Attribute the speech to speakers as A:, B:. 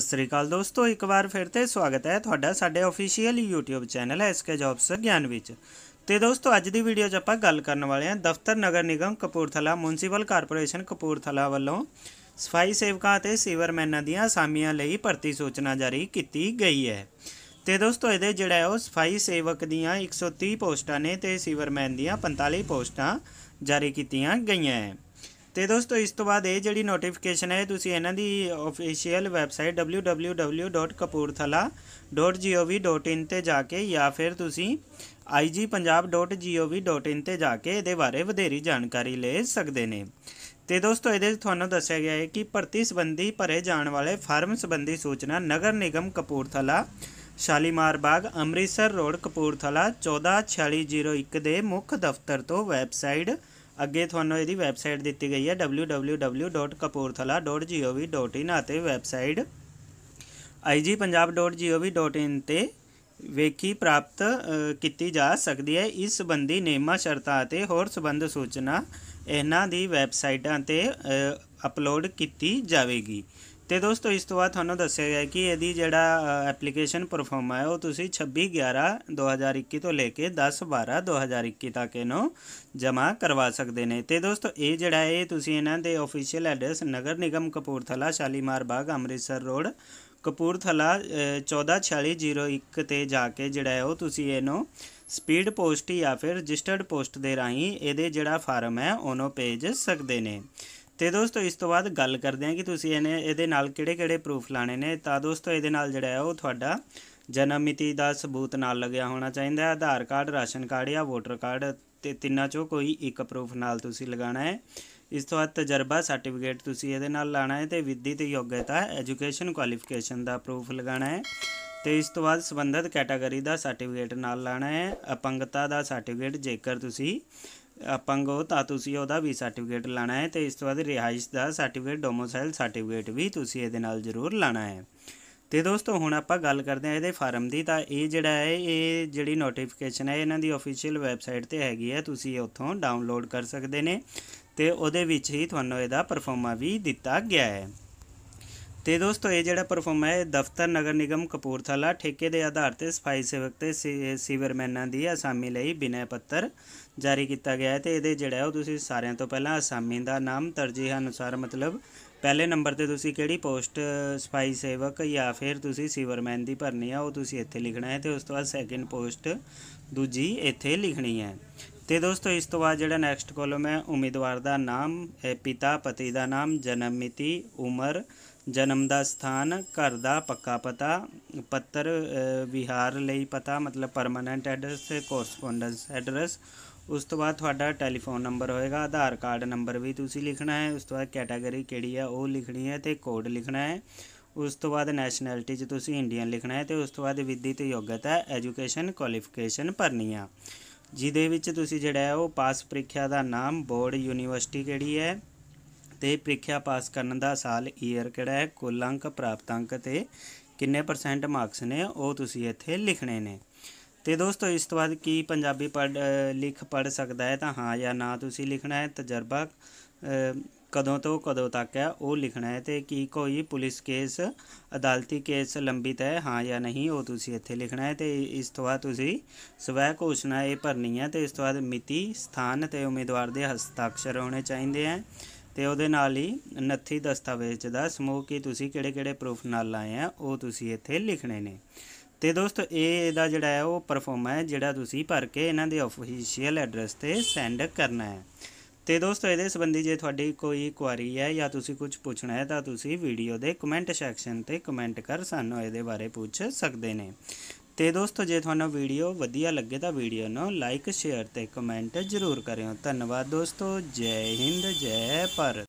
A: ਸਤਿ ਸ੍ਰੀ ਅਕਾਲ ਦੋਸਤੋ ਇੱਕ ਵਾਰ ਫਿਰ ਤੇ ਸਵਾਗਤ ਹੈ ਤੁਹਾਡਾ ਸਾਡੇ official YouTube channel SK Jobs ਗਿਆਨ ਵਿੱਚ ਤੇ ਦੋਸਤੋ ਅੱਜ ਦੀ ਵੀਡੀਓ 'ਚ ਆਪਾਂ ਗੱਲ ਕਰਨ ਵਾਲੇ ਹਾਂ ਦਫ਼ਤਰ ਨਗਰ ਨਿਗਮ ਕਪੂਰਥਲਾ ਮਿਊਨਿਸਪਲ ਕਾਰਪੋਰੇਸ਼ਨ ਕਪੂਰਥਲਾ ਵੱਲੋਂ ਸਫਾਈ ਸੇਵਕਾਂ ਅਤੇ ਸੀਵਰਮੈਨਾਂ ਦੀਆਂ ਸਾਮੀਆਂ ਲਈ ਭਰਤੀ ਸੂਚਨਾ ਜਾਰੀ ਕੀਤੀ ਗਈ ਹੈ ਤੇ ਦੋਸਤੋ ਇਹਦੇ ਜਿਹੜਾ ਉਹ ਸਫਾਈ ਸੇਵਕ ਦੀਆਂ 130 ਪੋਸਟਾਂ ਨੇ ਤੇ ਸੀਵਰਮੈਨ ਦੀਆਂ 45 ਪੋਸਟਾਂ ਜਾਰੀ ਕੀਤੀਆਂ ਗਈਆਂ ਹੈ ਤੇ ਦੋਸਤੋ ਇਸ ਤੋਂ ਬਾਅਦ ਇਹ ਜਿਹੜੀ ਨੋਟੀਫਿਕੇਸ਼ਨ ਹੈ ਤੁਸੀਂ ਇਹਨਾਂ ਦੀ ਅਫੀਸ਼ੀਅਲ ਵੈਬਸਾਈਟ www.kapurthala.gov.in ਤੇ ਜਾ ਕੇ ਜਾਂ ਫਿਰ ਤੁਸੀਂ igpunjab.gov.in ਤੇ ਜਾ ਕੇ ਇਹਦੇ ਬਾਰੇ ਵਧੇਰੀ ਜਾਣਕਾਰੀ ਲੈ ਸਕਦੇ ਨੇ ਤੇ ਦੋਸਤੋ ਇਹਦੇ ਵਿੱਚ ਤੁਹਾਨੂੰ ਦੱਸਿਆ ਗਿਆ ਹੈ ਕਿ ਭਰਤੀ ਸੰਬੰਧੀ ਭਰੇ ਜਾਣ ਵਾਲੇ ਫਾਰਮ ਸੰਬੰਧੀ ਸੂਚਨਾ ਨਗਰ ਨਿਗਮ ਕਪੂਰਥਲਾ ਸ਼ਾਲੀਮਾਰ ਬਾਗ ਅੰਮ੍ਰਿਤਸਰ ਰੋਡ ਕਪੂਰਥਲਾ 1446001 ਦੇ ਮੁੱਖ ਦਫ਼ਤਰ ਤੋਂ ਵੈਬਸਾਈਟ ਅੱਗੇ ਤੁਹਾਨੂੰ ਇਹਦੀ ਵੈਬਸਾਈਟ ਦਿੱਤੀ ਗਈ ਹੈ www.kapoorthala.gov.in ਅਤੇ ਵੈਬਸਾਈਟ igpunjab.gov.in ਤੇ ਵੇਖੀ ਪ੍ਰਾਪਤ ਕੀਤੀ ਜਾ ਸਕਦੀ ਹੈ ਇਸ ਸੰਬੰਧੀ ਨਿਯਮਾਂ ਸ਼ਰਤਾਂ ਅਤੇ ਹੋਰ ਸੰਬੰਧ ਸੂਚਨਾ ਇਹਨਾਂ ਦੀ ਵੈਬਸਾਈਟਾਂ ਤੇ ਅਪਲੋਡ ਕੀਤੀ ਜਾਵੇਗੀ ਤੇ ਦੋਸਤੋ ਇਸ ਤੋਂ ਬਾਅਦ ਤੁਹਾਨੂੰ ਦੱਸਿਆ ਗਿਆ ਕਿ ਇਹਦੀ ਜਿਹੜਾ ਐਪਲੀਕੇਸ਼ਨ ਪਰਫਾਰਮ ਹੈ ਉਹ ਤੁਸੀਂ 26 11 2021 ਤੋਂ ਲੈ ਕੇ 10 12 2021 ਤੱਕ ਇਹਨੂੰ ਜਮ੍ਹਾਂ ਕਰਵਾ ਸਕਦੇ ਨੇ ਤੇ ਦੋਸਤੋ ਇਹ ਜਿਹੜਾ ਹੈ ਤੁਸੀਂ ਇਹਨਾਂ ਦੇ ਅਫੀਸ਼ੀਅਲ ਐਡਰੈਸ ਨਗਰ ਨਿਗਮ ਕਪੂਰਥਲਾ ਸ਼ਾਲੀਮਾਰ ਬਾਗ ਅੰਮ੍ਰਿਤਸਰ ਰੋਡ ਕਪੂਰਥਲਾ 146001 ਤੇ ਜਾ ਕੇ ਜਿਹੜਾ ਹੈ ਉਹ ਤੁਸੀਂ ਇਹਨੂੰ ਸਪੀਡ ਪੋਸਟ ਜਾਂ ਫਿਰ ਰਜਿਸਟਰਡ ਪੋਸਟ ਦੇ ਰਾਹੀਂ ਇਹਦੇ ਜਿਹੜਾ ਫਾਰਮ ਹੈ ਉਹਨੂੰ ਭੇਜ ਸਕਦੇ ਨੇ ਤੇ ਦੋਸਤੋ ਇਸ ਤੋਂ ਬਾਅਦ ਗੱਲ ਕਰਦੇ ਹਾਂ ਕਿ ਤੁਸੀਂ ਇਹਨੇ ਇਹਦੇ ਨਾਲ ਕਿਹੜੇ-ਕਿਹੜੇ ਪ੍ਰੂਫ ਲਾਣੇ ਨੇ ਤਾਂ ਦੋਸਤੋ ਇਹਦੇ ਨਾਲ ਜਿਹੜਾ ਹੈ ਉਹ ਤੁਹਾਡਾ ਜਨਮ ਮਿਤੀ ਦਾ ਸਬੂਤ ਨਾਲ ਲੱਗਿਆ ਹੋਣਾ ਚਾਹੀਦਾ ਹੈ ਆਧਾਰ ਕਾਰਡ ਰਾਸ਼ਨ ਕਾਰਡ ਜਾਂ ਵੋਟਰ ਕਾਰਡ ਤੇ ਤਿੰਨਾਂ ਚੋਂ ਕੋਈ ਇੱਕ ਪ੍ਰੂਫ ਨਾਲ ਤੁਸੀਂ ਲਗਾਣਾ ਹੈ ਇਸ ਤੋਂ ਬਾਅਦ ਤਜਰਬਾ ਸਰਟੀਫਿਕੇਟ ਤੁਸੀਂ ਇਹਦੇ ਨਾਲ ਲਾਣਾ ਹੈ ਤੇ ਤੇ ਯੋਗਤਾ ਐਜੂਕੇਸ਼ਨ ਕੁਆਲੀਫਿਕੇਸ਼ਨ ਦਾ ਪ੍ਰੂਫ ਲਗਾਣਾ ਹੈ ਤੇ ਇਸ ਤੋਂ ਬਾਅਦ ਸੰਬੰਧਿਤ ਕੈਟਾਗਰੀ ਦਾ ਸਰਟੀਫਿਕੇਟ ਨਾਲ ਲਾਣਾ ਹੈ ਅਪੰਗਤਾ ਦਾ ਸਰਟੀਫਿਕੇਟ ਜੇਕਰ ਤੁਸੀਂ ਆਪਾਂ ਕੋ ਤਾਂ ਤੁਸੀਂ ਉਹਦਾ ਵੀ ਸਰਟੀਫਿਕੇਟ ਲਾਣਾ ਹੈ ਤੇ ਇਸ ਤੋਂ ਬਾਅਦ ਰਿਹਾਇਸ਼ ਦਾ ਸਰਟੀਫਿਕੇਟ ਡੋਮੋਸਾਈਲ ਸਰਟੀਫਿਕੇਟ ਵੀ ਤੁਸੀਂ ਇਹਦੇ ਨਾਲ ਜ਼ਰੂਰ ਲਾਣਾ ਹੈ ਤੇ ਦੋਸਤੋ ਹੁਣ ਆਪਾਂ ਗੱਲ ਕਰਦੇ ਹਾਂ ਇਹਦੇ ਫਾਰਮ ਦੀ ਤਾਂ ਇਹ ਜਿਹੜਾ ਹੈ ਇਹ ਜਿਹੜੀ ਨੋਟੀਫਿਕੇਸ਼ਨ ਹੈ ਇਹਨਾਂ ਦੀ ਅਫੀਸ਼ੀਅਲ ਵੈਬਸਾਈਟ ਤੇ ਹੈਗੀ ਹੈ ਤੁਸੀਂ ਉੱਥੋਂ ਡਾਊਨਲੋਡ ਕਰ ਸਕਦੇ ਨੇ ਤੇ ਉਹਦੇ ਵਿੱਚ ਹੀ ਤੁਹਾਨੂੰ ਇਹਦਾ ਪਰਫਾਰਮਾ ਵੀ ਦਿੱਤਾ ਗਿਆ ਹੈ ਤੇ ਦੋਸਤੋ ਇਹ ਜਿਹੜਾ ਪਰਫਾਰਮ ਹੈ ਦਫ਼ਤਰ ਨਗਰ ਨਿਗਮ ਕਪੂਰਥਲਾ ਠੇਕੇ ਦੇ ਆਧਾਰ ਤੇ ਸਫਾਈ ਸੇਵਕ ਤੇ ਸੀਵਰਮੈਨਾਂ ਦੀ ਅਸਾਮੀ ਲਈ ਬਿਨੈ ਪੱਤਰ ਜਾਰੀ ਕੀਤਾ ਗਿਆ ਹੈ ਤੇ ਇਹਦੇ ਜਿਹੜਾ ਉਹ ਤੁਸੀਂ ਸਾਰਿਆਂ ਤੋਂ ਪਹਿਲਾਂ ਅਸਾਮੀ ਦਾ ਨਾਮ ਤਰਜੀਹ ਅਨੁਸਾਰ ਮਤਲਬ ਪਹਿਲੇ ਨੰਬਰ ਤੇ ਤੁਸੀਂ ਕਿਹੜੀ ਪੋਸਟ ਸਫਾਈ ਸੇਵਕ ਜਾਂ ਫਿਰ ਤੁਸੀਂ ਸੀਵਰਮੈਨ ਦੀ ਭਰਨੀ ਆ ਉਹ ਤੁਸੀਂ ਇੱਥੇ ਲਿਖਣਾ ਹੈ ਤੇ ਉਸ ਤੋਂ ਬਾਅਦ ਸੈਕਿੰਡ ਪੋਸਟ ਦੂਜੀ ਇੱਥੇ ਲਿਖਣੀ ਹੈ ਤੇ ਦੋਸਤੋ ਇਸ ਤੋਂ ਬਾਅਦ ਜਿਹੜਾ ਨੈਕਸਟ ਕਾਲਮ ਹੈ ਉਮੀਦਵਾਰ ਦਾ ਨਾਮ ਪਿਤਾ ਪਤੀ ਦਾ ਨਾਮ ਜਨਮ ਮਿਤੀ ਉਮਰ ਜਨਮ ਦਾ ਸਥਾਨ ਘਰ ਦਾ ਪੱਕਾ ਪਤਾ ਪੱਤਰ ਵਿਹਾਰ ਲਈ ਪਤਾ ਮਤਲਬ ਪਰਮਨੈਂਟ ਐਡਰੈਸ ਕੋਰਸਪੋਂਡੈਂਸ ਐਡਰੈਸ ਉਸ ਤੋਂ ਬਾਅਦ ਤੁਹਾਡਾ ਟੈਲੀਫੋਨ ਨੰਬਰ ਹੋਏਗਾ ਆਧਾਰ ਕਾਰਡ ਨੰਬਰ ਵੀ ਤੁਸੀਂ ਲਿਖਣਾ ਹੈ ਉਸ ਤੋਂ ਬਾਅਦ ਕੈਟਾਗਰੀ ਕਿਹੜੀ ਹੈ ਉਹ ਲਿਖਣੀ ਹੈ ਤੇ ਕੋਡ ਲਿਖਣਾ ਹੈ ਉਸ ਤੋਂ ਬਾਅਦ ਨੈਸ਼ਨੈਲਿਟੀ ਜੇ ਤੁਸੀਂ ਇੰਡੀਅਨ ਲਿਖਣਾ ਹੈ ਤੇ ਉਸ ਤੋਂ ਬਾਅਦ ਵਿਦਿ ਯੋਗਤਾ ਐਜੂਕੇਸ਼ਨ ਕੁਆਲੀਫਿਕੇਸ਼ਨ ਭਰਨੀ ਆ ਜਿਹਦੇ ਵਿੱਚ ਤੁਸੀਂ ਜਿਹੜਾ ਹੈ ਉਹ ਪਾਸ ਪ੍ਰੀਖਿਆ ਦਾ ਨਾਮ ਬੋਰਡ ਯੂਨੀਵਰਸਿਟੀ ਕਿਹੜੀ ਹੈ ਤੇ ਪ੍ਰੀਖਿਆ ਪਾਸ ਕਰਨ ਦਾ ਸਾਲ ਈਅਰ ਕਿਹੜਾ ਹੈ ਕੁੱਲ ਅੰਕ ਪ੍ਰਾਪਤ ਅੰਕ ਤੇ ਕਿੰਨੇ ਪਰਸੈਂਟ ਮਾਰਕਸ ਨੇ ਉਹ ਤੁਸੀਂ ਇੱਥੇ ਲਿਖਣੇ ਨੇ ਤੇ ਦੋਸਤੋ ਇਸ ਤੋਂ ਬਾਅਦ ਕੀ ਪੰਜਾਬੀ ਪੜ ਲਿਖ ਪੜ ਸਕਦਾ ਹੈ ਤਾਂ ਹਾਂ ਜਾਂ ਨਾ ਤੁਸੀਂ ਲਿਖਣਾ ਹੈ ਤਜਰਬਾ ਕਦੋਂ ਤੋਂ ਕਦੋਂ ਤੱਕ ਹੈ ਉਹ ਲਿਖਣਾ ਹੈ ਤੇ ਕੀ ਕੋਈ ਪੁਲਿਸ ਕੇਸ ਅਦਾਲਤੀ ਕੇਸ ਲੰਬਿਤ ਹੈ ਹਾਂ ਜਾਂ ਨਹੀਂ ਉਹ ਤੁਸੀਂ ਇੱਥੇ ਲਿਖਣਾ ਹੈ ਤੇ ਇਸ ਤੋਂ ਬਾਅਦ ਤੁਸੀਂ ਸਵੈ ਘੋਸ਼ਣਾ ਇਹ ਭਰਨੀ ਹੈ ਤੇ ਇਸ ਤੋਂ ਬਾਅਦ ਮਿਤੀ ਸਥਾਨ ਤੇ ਉਮੀਦਵਾਰ ਦੇ ਹਸਤਾਖਰ ਹੋਣੇ ਚਾਹੀਦੇ ਹੈ ਤੇ ਉਹਦੇ ਨਾਲ ਹੀ ਨੱਥੀ ਦਸਤਾਵੇਜ਼ ਦਾ ਸਮੂਹ ਕੀ ਤੁਸੀਂ ਕਿਹੜੇ-ਕਿਹੜੇ ਪ੍ਰੂਫ ਨਾਲ ਲਾਏ ਆ ਉਹ ਤੁਸੀਂ ਇੱਥੇ ਲਿਖਣੇ ਨੇ ਤੇ ਦੋਸਤੋ ਇਹ ਇਹਦਾ ਜਿਹੜਾ ਹੈ ਉਹ ਪਰਫਾਰਮ ਹੈ ਜਿਹੜਾ ਤੁਸੀਂ ਭਰ ਕੇ ਇਹਨਾਂ ਦੇ ਅਫੀਸ਼ੀਅਲ ਐਡਰੈਸ ਤੇ ਸੈਂਡ ਕਰਨਾ ਹੈ ਤੇ ਦੋਸਤੋ ਇਹਦੇ ਸੰਬੰਧੀ ਜੇ ਤੁਹਾਡੀ ਕੋਈ ਕੁਐਰੀ ਹੈ ਜਾਂ ਤੁਸੀਂ ਕੁਝ ਪੁੱਛਣਾ ਹੈ ਤਾਂ ਤੁਸੀਂ ਵੀਡੀਓ ਦੇ ਕਮੈਂਟ ਸੈਕਸ਼ਨ ਤੇ ਕਮੈਂਟ ਕਰ ਸਾਨੂੰ ਇਹਦੇ ਬਾਰੇ ਪੁੱਛ ਸਕਦੇ ਨੇ ਤੇ ਦੋਸਤੋ ਜੇ ਤੁਹਾਨੂੰ ਵੀਡੀਓ ਵਧੀਆ ਲੱਗੇ ਤਾਂ ਵੀਡੀਓ ਨੂੰ ਲਾਈਕ ਸ਼ੇਅਰ ਤੇ ਕਮੈਂਟ ਜ਼ਰੂਰ ਕਰਿਓ ਧੰਨਵਾਦ ਦੋਸਤੋ ਜੈ ਹਿੰਦ ਜੈ ਭਾਰਤ